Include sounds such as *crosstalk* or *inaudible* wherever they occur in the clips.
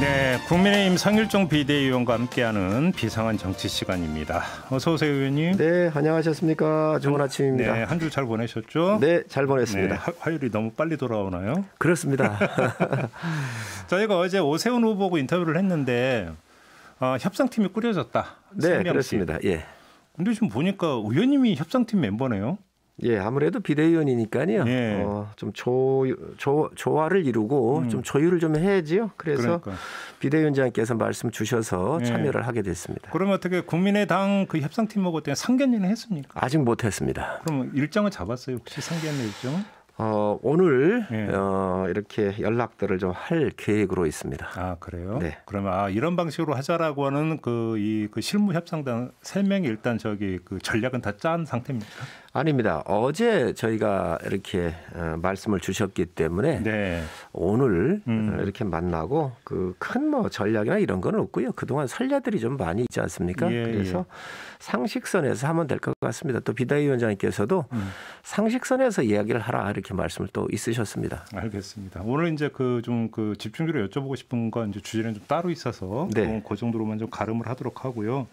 네, 국민의힘 상일종 비대위원과 함께하는 비상한 정치 시간입니다. 어서 오세요, 의원님. 네, 안녕하셨습니까? 좋은 아침입니다. 네, 한 주 잘 보내셨죠? 네, 잘 보냈습니다. 네, 화요일이 너무 빨리 돌아오나요? 그렇습니다. *laughs* 저희가 어제 오세훈 후보고 인터뷰를 했는데 어, 협상팀이 꾸려졌다. 네, 그렇습니다. 예. 근데 지금 보니까 의원님이 협상팀 멤버네요. 예, 아무래도 비대위원이니까요. 예. 어, 좀 조, 조, 조화를 이루고 음. 좀 조율을 좀 해야지요. 그래서 그러니까. 비대위원장께서 말씀 주셔서 예. 참여를 하게 됐습니다. 그럼 어떻게 국민의당 그 협상팀하고 때 상견례는 했습니까? 아직 못 했습니다. 그럼 일정을 잡았어요? 혹시 상견례 일정 어, 오늘 예. 어, 이렇게 연락들을 좀 할 계획으로 있습니다. 아 그래요? 네. 그러면 아 이런 방식으로 하자라고 하는 그 이 그 실무 협상단 세 명이 일단 저기 그 전략은 다 짠 상태입니까? 아닙니다. 어제 저희가 이렇게 어, 말씀을 주셨기 때문에 네. 오늘 어, 음. 이렇게 만나고 그큰뭐 전략이나 이런 건 없고요. 그동안 선례들이 좀 많이 있지 않습니까? 예, 그래서 예. 상식선에서 하면 될 것 같습니다. 또 비대위원장님께서도 음. 상식선에서 이야기를 하라 이렇게 말씀을 또 있으셨습니다. 알겠습니다. 오늘 이제 그 좀그 그 집중적으로 여쭤보고 싶은 건 이제 주제는 좀 따로 있어서 네. 그 정도로만 좀 가름을 하도록 하고요.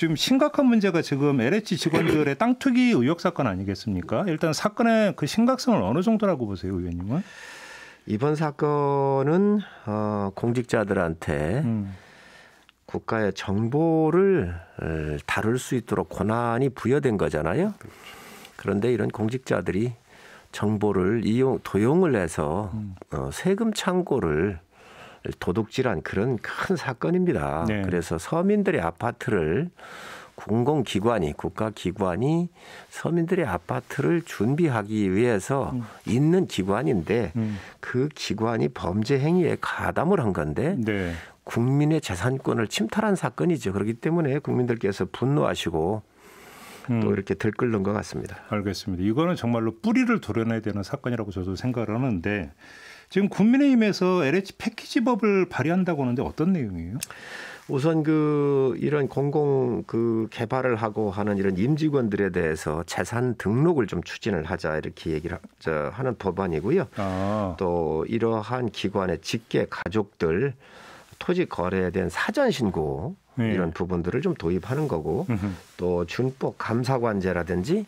지금 심각한 문제가 지금 LH 직원들의 땅 투기 의혹 사건 아니겠습니까? 일단 사건의 그 심각성을 어느 정도라고 보세요, 의원님은? 이번 사건은 어, 공직자들한테 음. 국가의 정보를 다룰 수 있도록 권한이 부여된 거잖아요. 그런데 이런 공직자들이 정보를 이용 도용을 해서 음. 어, 세금 창고를 도둑질한 그런 큰 사건입니다. 네. 그래서 서민들의 아파트를 공공기관이 국가기관이 서민들의 아파트를 준비하기 위해서 음. 있는 기관인데 음. 그 기관이 범죄 행위에 가담을 한 건데 네. 국민의 재산권을 침탈한 사건이죠. 그렇기 때문에 국민들께서 분노하시고 음. 또 이렇게 들끓는 것 같습니다. 알겠습니다. 이거는 정말로 뿌리를 도려내야 되는 사건이라고 저도 생각을 하는데 지금 국민의힘에서 LH 패키지법을 발의한다고 하는데 어떤 내용이에요? 우선 그 이런 공공 그 개발을 하고 하는 이런 임직원들에 대해서 재산 등록을 좀 추진을 하자 이렇게 얘기를 하, 하는 법안이고요. 아. 또 이러한 기관의 직계 가족들 토지 거래에 대한 사전 신고 네. 이런 부분들을 좀 도입하는 거고 또 준법 감사관제라든지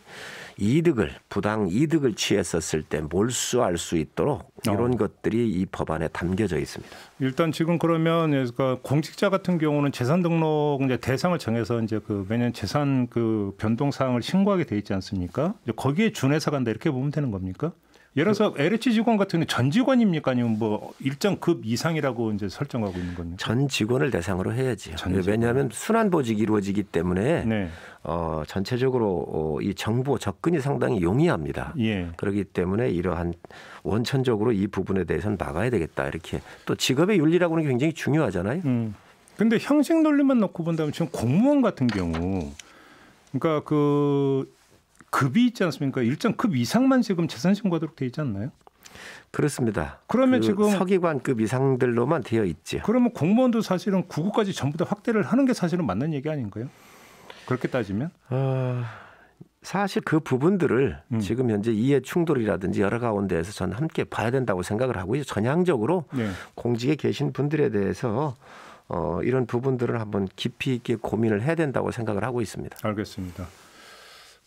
이득을 부당 이득을 취했었을 때 몰수할 수 있도록 이런 어. 것들이 이 법안에 담겨져 있습니다. 일단 지금 그러면 그러니까 공직자 같은 경우는 재산 등록 이제 대상을 정해서 이제 그 매년 재산 그 변동 사항을 신고하게 돼 있지 않습니까? 거기에 준해서 간다 이렇게 보면 되는 겁니까? 예를 들어서 LH 직원 같은 경우는 전 직원입니까 아니면 뭐 일정 급 이상이라고 이제 설정하고 있는 겁니까? 전 직원을 대상으로 해야지. 직원. 왜냐하면 순환 보직이 이루어지기 때문에 네. 어, 전체적으로 어, 이 정보 접근이 상당히 용이합니다. 예. 그렇기 때문에 이러한 원천적으로 이 부분에 대해서는 막아야 되겠다 이렇게 또 직업의 윤리라고 하는 게 굉장히 중요하잖아요. 음. 근데 형식 논리만 놓고 본다면 지금 공무원 같은 경우 그러니까 그 급이 있지 않습니까? 일정 급 이상만 지금 재산 신고하도록 돼 있지 않나요? 그렇습니다. 그러면 그 지금 서기관급 이상들로만 되어 있지 그러면 공무원도 사실은 구급까지 전부 다 확대를 하는 게 사실은 맞는 얘기 아닌가요? 그렇게 따지면? 어, 사실 그 부분들을 음. 지금 현재 이해 충돌이라든지 여러 가운데에서 전 함께 봐야 된다고 생각을 하고요. 전향적으로 네. 공직에 계신 분들에 대해서 어, 이런 부분들을 한번 깊이 있게 고민을 해야 된다고 생각을 하고 있습니다. 알겠습니다.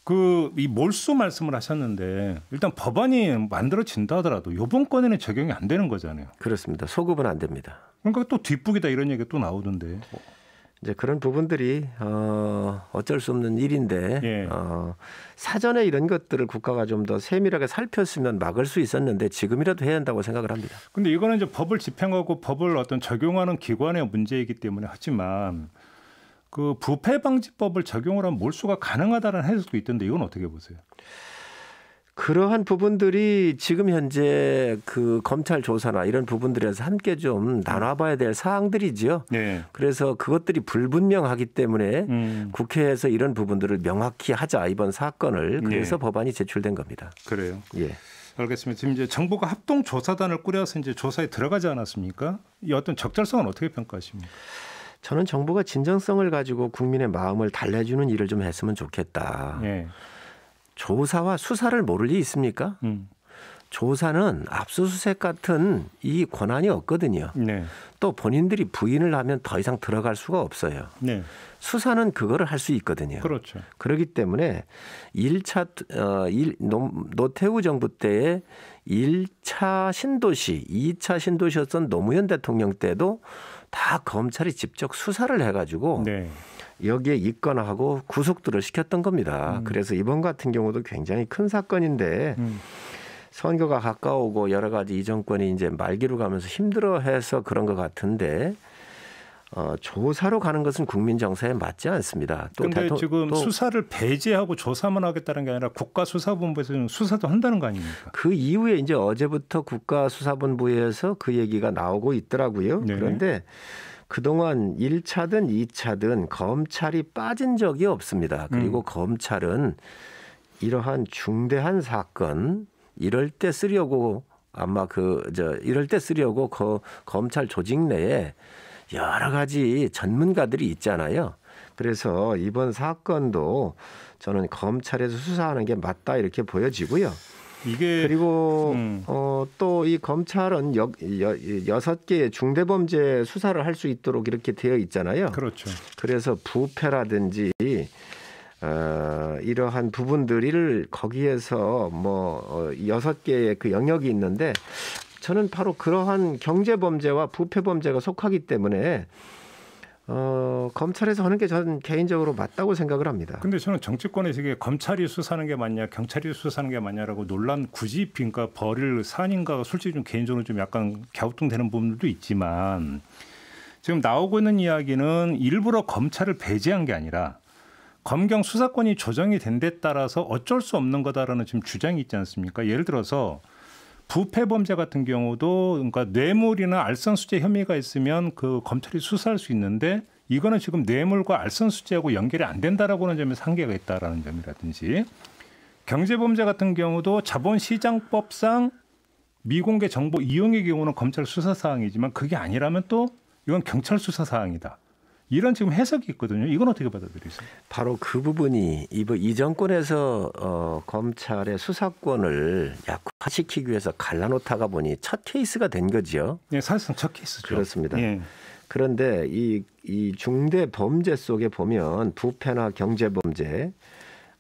그이 몰수 말씀을 하셨는데 일단 법안이 만들어진다 하더라도 요번 건에는 적용이 안 되는 거잖아요. 그렇습니다. 소급은 안 됩니다. 그러니까 또 뒷북이다 이런 얘기가 또 나오던데. 이제 그런 부분들이 어 어쩔 수 없는 일인데 예. 어 사전에 이런 것들을 국가가 좀 더 세밀하게 살폈으면 막을 수 있었는데 지금이라도 해야 한다고 생각을 합니다. 근데 이거는 이제 법을 집행하고 법을 어떤 적용하는 기관의 문제이기 때문에 하지만 그 부패 방지법을 적용을 하면 몰수가 가능하다는 해석도 있던데 이건 어떻게 보세요? 그러한 부분들이 지금 현재 그 검찰 조사나 이런 부분들에서 함께 좀 나눠봐야 될 사항들이지요. 네. 그래서 그것들이 불분명하기 때문에 음. 국회에서 이런 부분들을 명확히 하자 이번 사건을 예. 그래서 네. 법안이 제출된 겁니다. 그래요. 예. 알겠습니다. 지금 이제 정부가 합동 조사단을 꾸려서 이제 조사에 들어가지 않았습니까? 이 어떤 적절성은 어떻게 평가하십니까? 저는 정부가 진정성을 가지고 국민의 마음을 달래주는 일을 좀 했으면 좋겠다. 예. 조사와 수사를 모를 리 있습니까? 음. 조사는 압수수색 같은 이 권한이 없거든요. 네. 또 본인들이 부인을 하면 더 이상 들어갈 수가 없어요. 네. 수사는 그거를 할 수 있거든요. 그렇죠. 그렇기 때문에 1차 어, 일, 노태우 정부 때에 1차 신도시, 2차 신도시였던 노무현 대통령 때도 다 검찰이 직접 수사를 해가지고 네. 여기에 있거나 하고 구속들을 시켰던 겁니다. 음. 그래서 이번 같은 경우도 굉장히 큰 사건인데 음. 선거가 가까우고 여러 가지 이 정권이 이제 말기로 가면서 힘들어해서 그런 것 같은데 어, 조사로 가는 것은 국민 정서에 맞지 않습니다. 그런데 지금 또 수사를 배제하고 조사만 하겠다는 게 아니라 국가수사본부에서 는 수사도 한다는 거 아닙니까? 그 이후에 이제 어제부터 국가수사본부에서 그 얘기가 나오고 있더라고요. 네. 그런데 그동안 1차든 2차든 검찰이 빠진 적이 없습니다. 그리고 음. 검찰은 이러한 중대한 사건 이럴 때 쓰려고 아마 그저 이럴 때 쓰려고 그 검찰 조직 내에 여러 가지 전문가들이 있잖아요. 그래서 이번 사건도 저는 검찰에서 수사하는 게 맞다 이렇게 보여지고요. 이게 그리고 음. 어, 또 이 검찰은 여, 여, 섯 개의 중대범죄 수사를 할 수 있도록 이렇게 되어 있잖아요. 그렇죠. 그래서 부패라든지 어, 이러한 부분들을 거기에서 뭐 어, 여섯 개의 그 영역이 있는데 저는 바로 그러한 경제 범죄와 부패 범죄가 속하기 때문에 어, 검찰에서 하는 게 저는 개인적으로 맞다고 생각을 합니다. 근데 저는 정치권에서 이게 검찰이 수사하는 게 맞냐, 경찰이 수사하는 게 맞냐라고 논란 굳이 빈가 버릴 사안인가 솔직히 좀 개인적으로 좀 약간 갸우뚱되는 부분도 있지만 지금 나오고 있는 이야기는 일부러 검찰을 배제한 게 아니라 검경 수사권이 조정이 된 데 따라서 어쩔 수 없는 거다라는 지금 주장이 있지 않습니까? 예를 들어서 부패 범죄 같은 경우도 그러니까 뇌물이나 알선수재 혐의가 있으면 그 검찰이 수사할 수 있는데 이거는 지금 뇌물과 알선수재하고 연결이 안 된다라고는 하 점에서 한계가 있다라는 점이라든지 경제범죄 같은 경우도 자본시장법상 미공개 정보 이용의 경우는 검찰 수사 사항이지만 그게 아니라면 또 이건 경찰 수사 사항이다. 이런 지금 해석이 있거든요. 이건 어떻게 받아들이세요? 바로 그 부분이 뭐 이 정권에서 어, 검찰의 수사권을 약화시키기 위해서 갈라놓다가 보니 첫 케이스가 된 거지요. 네, 사실상 첫 케이스죠. 그렇습니다. 예. 그런데 이, 이 중대 범죄 속에 보면 부패나 경제 범죄,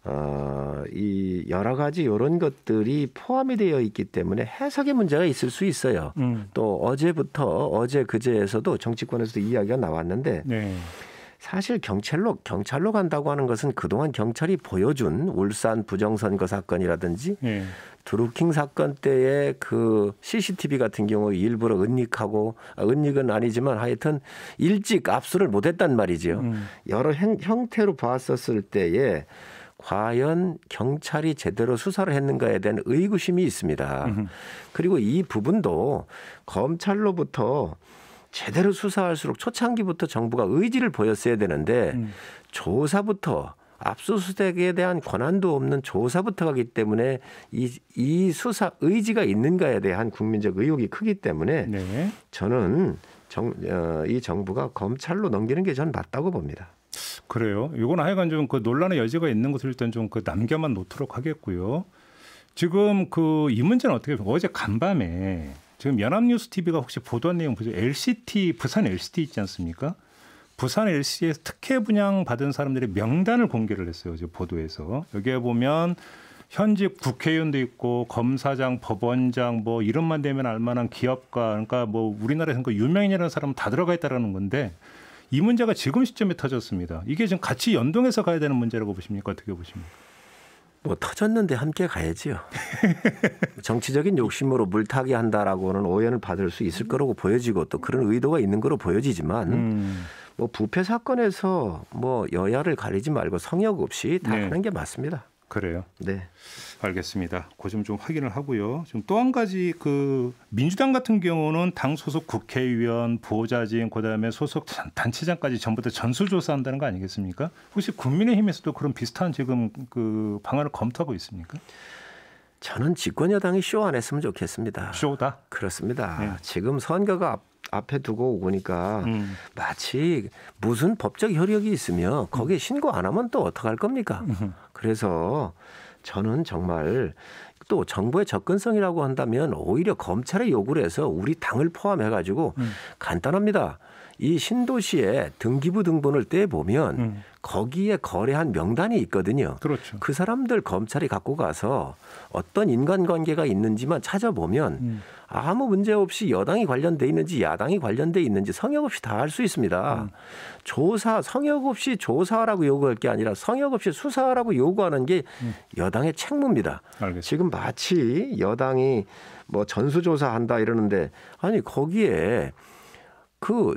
어, 이 여러 가지 이런 것들이 포함이 되어 있기 때문에 해석의 문제가 있을 수 있어요. 음. 또 어제부터 어제 그제에서도 정치권에서도 이야기가 나왔는데 네. 사실 경찰로 경찰로 간다고 하는 것은 그동안 경찰이 보여준 울산 부정선거 사건이라든지 네. 드루킹 사건 때의 그 CCTV 같은 경우 일부러 은닉하고 아, 은닉은 아니지만 하여튼 일찍 압수를 못했단 말이죠 음. 여러 행, 형태로 봤었을 때에 과연 경찰이 제대로 수사를 했는가에 대한 의구심이 있습니다. 그리고 이 부분도 검찰로부터 제대로 수사할수록 초창기부터 정부가 의지를 보였어야 되는데 음. 조사부터 압수수색에 대한 권한도 없는 조사부터 가기 때문에 이, 이 수사 의지가 있는가에 대한 국민적 의혹이 크기 때문에 네. 저는 정, 어, 이 정부가 검찰로 넘기는 게 저는 맞다고 봅니다. 그래요. 이건 하여간 좀 그 논란의 여지가 있는 것을 일단 좀 그 남겨만 놓도록 하겠고요. 지금 그 이 문제는 어떻게 보면 어제 간밤에 지금 연합뉴스 TV가 혹시 보도한 내용 보세요. LCT 부산 LCT 있지 않습니까? 부산 LCT에서 특혜 분양 받은 사람들의 명단을 공개를 했어요. 지금 보도에서 여기에 보면 현직 국회의원도 있고 검사장, 법원장 뭐 이름만 되면 알만한 기업가 그러니까 뭐 우리나라에서 그 유명인이라는 사람다 들어가 있다라는 건데 이 문제가 지금 시점에 터졌습니다. 이게 지금 같이 연동해서 가야 되는 문제라고 보십니까? 어떻게 보십니까? 뭐 터졌는데 함께 가야지요. *laughs* 정치적인 욕심으로 물타기 한다라고는 오해를 받을 수 있을 거라고 보여지고 또 그런 의도가 있는 거로 보여지지만 음. 뭐 부패 사건에서 뭐 여야를 가리지 말고 성역 없이 다 네. 하는 게 맞습니다. 그래요. 네. 알겠습니다. 고점좀 그 확인을 하고요. 지금 또 한 가지 그 민주당 같은 경우는 당 소속 국회의원, 보좌진, 그다음에 소속 단체장까지 전부 다 전수조사한다는 거 아니겠습니까? 혹시 국민의힘에서도 그런 비슷한 지금 그 방안을 검토하고 있습니까? 저는 집권 여당이 쇼 안 했으면 좋겠습니다. 쇼다. 그렇습니다. 네. 지금 선거가 앞에 두고 오니까 음. 마치 무슨 법적 효력이 있으며 거기에 신고 안 하면 또 어떡할 겁니까? 그래서 저는 정말 또 정부의 접근성이라고 한다면 오히려 검찰의 요구를 해서 우리 당을 포함해 가지고 음. 간단합니다. 이 신도시에 등기부 등본을 떼보면 음. 거기에 거래한 명단이 있거든요. 그렇죠. 그 사람들 검찰이 갖고 가서 어떤 인간관계가 있는지만 찾아보면 음. 아무 문제 없이 여당이 관련돼 있는지 야당이 관련돼 있는지 성역 없이 다 알 수 있습니다. 음. 조사 성역 없이 조사라고 요구할 게 아니라 성역 없이 수사라고 하 요구하는 게 음. 여당의 책무입니다. 알겠습니다. 지금 마치 여당이 뭐 전수조사한다 이러는데 아니 거기에 그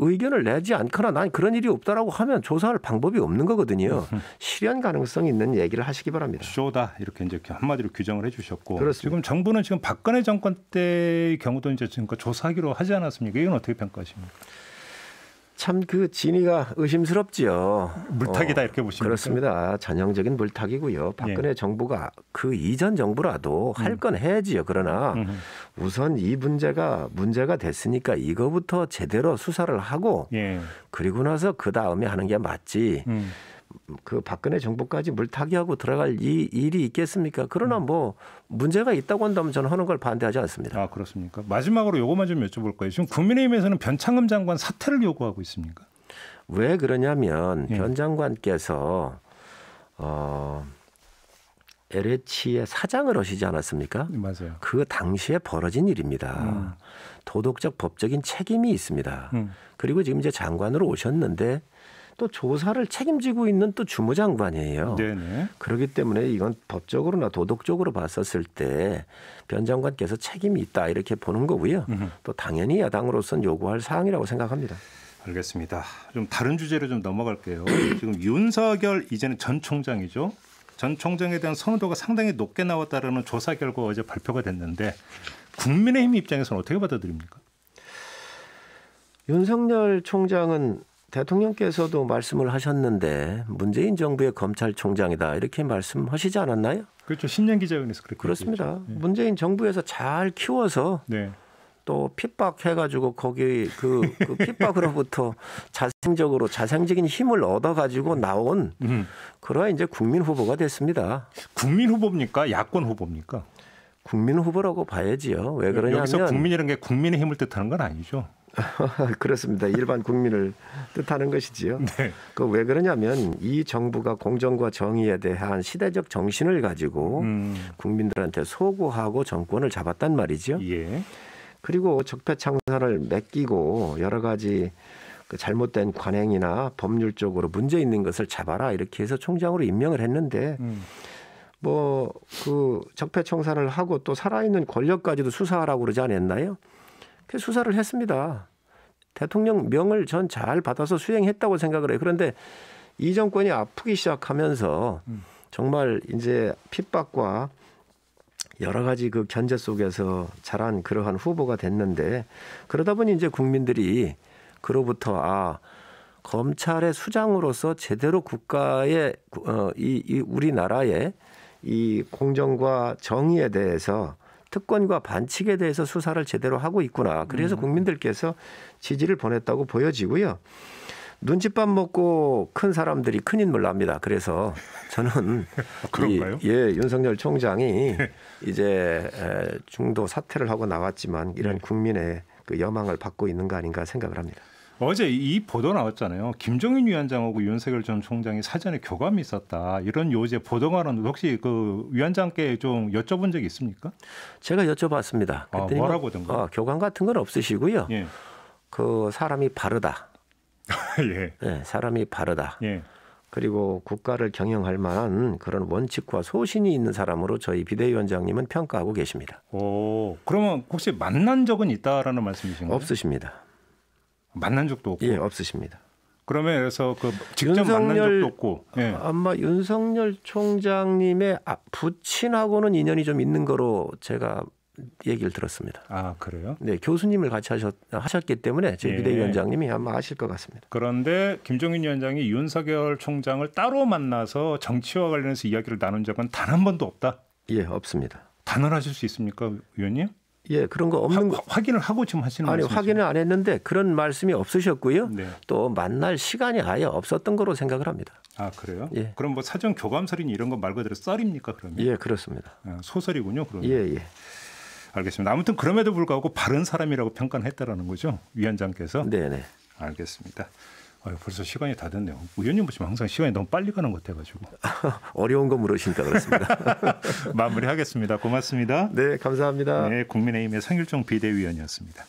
의견을 내지 않거나 난 그런 일이 없다라고 하면 조사할 방법이 없는 거거든요. *laughs* 실현 가능성이 있는 얘기를 하시기 바랍니다. 쇼다 이렇게 이제 한마디로 규정을 해주셨고 지금 정부는 지금 박근혜 정권 때의 경우도 이제 지금 조사하기로 하지 않았습니까? 이건 어떻게 평가하십니까? 참그 진위가 의심스럽지요. 물타기다 어, 이렇게 보시면 그렇습니다. 전형적인 물타기고요. 박근혜 예. 정부가 그 이전 정부라도 할건 음. 해야지요. 그러나 음 우선 이 문제가 문제가 됐으니까 이거부터 제대로 수사를 하고 예. 그리고 나서 그 다음에 하는 게 맞지. 음. 그 박근혜 정부까지 물타기하고 들어갈 이 일이 있겠습니까? 그러나 음. 뭐 문제가 있다고 한다면 저는 하는 걸 반대하지 않습니다. 아 그렇습니까? 마지막으로 요것만 좀 여쭤볼 거예요. 지금 국민의힘에서는 변창흠 장관 사퇴를 요구하고 있습니까? 왜 그러냐면 예. 변 장관께서 어. LH의 사장을 하시지 않았습니까? 네, 맞아요. 그 당시에 벌어진 일입니다. 음. 도덕적 법적인 책임이 있습니다. 음. 그리고 지금 이제 장관으로 오셨는데 또 조사를 책임지고 있는 또 주무장관이에요. 네네. 그렇기 때문에 이건 법적으로나 도덕적으로 봤었을 때 변 장관께서 책임이 있다 이렇게 보는 거고요. 으흠. 또 당연히 야당으로선 요구할 사항이라고 생각합니다. 알겠습니다. 좀 다른 주제로 좀 넘어갈게요. *clears throat* 지금 윤석열 이제는 전 총장이죠. 전 총장에 대한 선호도가 상당히 높게 나왔다라는 조사 결과 어제 발표가 됐는데 국민의힘 입장에서는 어떻게 받아들입니까? 윤석열 총장은 대통령께서도 말씀을 하셨는데 문재인 정부의 검찰총장이다 이렇게 말씀하시지 않았나요? 그렇죠. 신년 기자회견에서 그렇게 그렇습니다. 네. 문재인 정부에서 잘 키워서 네. 또 핍박해가지고 거기 그, 그 핍박으로부터 *laughs* 자생적으로 자생적인 힘을 얻어가지고 나온 음. 그러한 이제 국민 후보가 됐습니다. 국민 후보입니까? 야권 후보입니까? 국민 후보라고 봐야지요. 왜 그러냐면 여기서 국민이라는 게 국민의 힘을 뜻하는 건 아니죠. *laughs* 그렇습니다. 일반 국민을 뜻하는 것이지요. 네. 그왜 그러냐면 이 정부가 공정과 정의에 대한 시대적 정신을 가지고 음. 국민들한테 소구하고 정권을 잡았단 말이죠. 예. 그리고 적폐청산을 맡기고 여러 가지 그 잘못된 관행이나 법률적으로 문제 있는 것을 잡아라 이렇게 해서 총장으로 임명을 했는데 음. 뭐그 적폐청산을 하고 또 살아있는 권력까지도 수사하라고 그러지 않았나요? 수사를 했습니다. 대통령 명을 전 잘 받아서 수행했다고 생각을 해요. 그런데 이 정권이 아프기 시작하면서 음. 정말 이제 핍박과 여러 가지 그 견제 속에서 자란 그러한 후보가 됐는데 그러다 보니 이제 국민들이 그로부터 아 검찰의 수장으로서 제대로 국가의 어, 이, 이 우리나라의 이 공정과 정의에 대해서 특권과 반칙에 대해서 수사를 제대로 하고 있구나. 그래서 음. 국민들께서 지지를 보냈다고 보여지고요. 눈칫밥 먹고 큰 사람들이 큰 인물 납니다. 그래서 저는 *laughs* 아, 그런가요? 이, 예, 윤석열 총장이 *laughs* 이제 중도 사퇴를 하고 나왔지만 이런 네. 국민의 그 여망을 받고 있는 거 아닌가 생각을 합니다. 어제 이 보도 나왔잖아요. 김종인 위원장하고 윤석열 전 총장이 사전에 교감이 있었다. 이런 요제 보도가는 나 혹시 그 위원장께 좀 여쭤본 적이 있습니까? 제가 여쭤봤습니다. 아, 뭐라고든가? 어, 교감 같은 건 없으시고요. 예. 그 사람이 바르다. *laughs* 예. 네, 사람이 바르다. 예. 그리고 국가를 경영할 만한 그런 원칙과 소신이 있는 사람으로 저희 비대위원장님은 평가하고 계십니다. 오, 그러면 혹시 만난 적은 있다라는 말씀이신가요? 없으십니다. 만난 적도 없고. 예, 없으십니다. 그러면 그래서 그 직접 윤석열, 만난 적도 없고. 예. 아마 윤석열 총장님의 아, 부친하고는 인연이 좀 있는 거로 제가 얘기를 들었습니다. 아 그래요? 네 교수님을 같이 하셨, 하셨기 때문에 제 예. 비대위원장님이 예. 아마 아실 것 같습니다. 그런데 김종인 위원장이 윤석열 총장을 따로 만나서 정치와 관련해서 이야기를 나눈 적은 단 한 번도 없다. 예 없습니다. 단언하실 수 있습니까, 위원님? 예, 그런 거 없는 화, 거. 확인을 하고 지금 하시는 아니, 말 확인을 안 했는데 그런 말씀이 없으셨고요. 네. 또 만날 시간이 아예 없었던 거로 생각을 합니다. 아, 그래요? 예. 그럼 뭐 사전 교감설이니 이런 거 말 그대로 썰입니까, 그러면? 예, 그렇습니다. 아, 소설이군요, 그러면. 예, 예. 알겠습니다. 아무튼 그럼에도 불구하고 바른 사람이라고 평가를 했다라는 거죠. 위원장께서. 네, 네. 알겠습니다. 아유, 벌써 시간이 다 됐네요. 의원님 보시면 항상 시간이 너무 빨리 가는 것 같아가지고. *laughs* 어려운 거 물으시니까 그렇습니다. *laughs* 마무리하겠습니다. 고맙습니다. 네, 감사합니다. 네, 국민의힘의 성일종 비대위원이었습니다.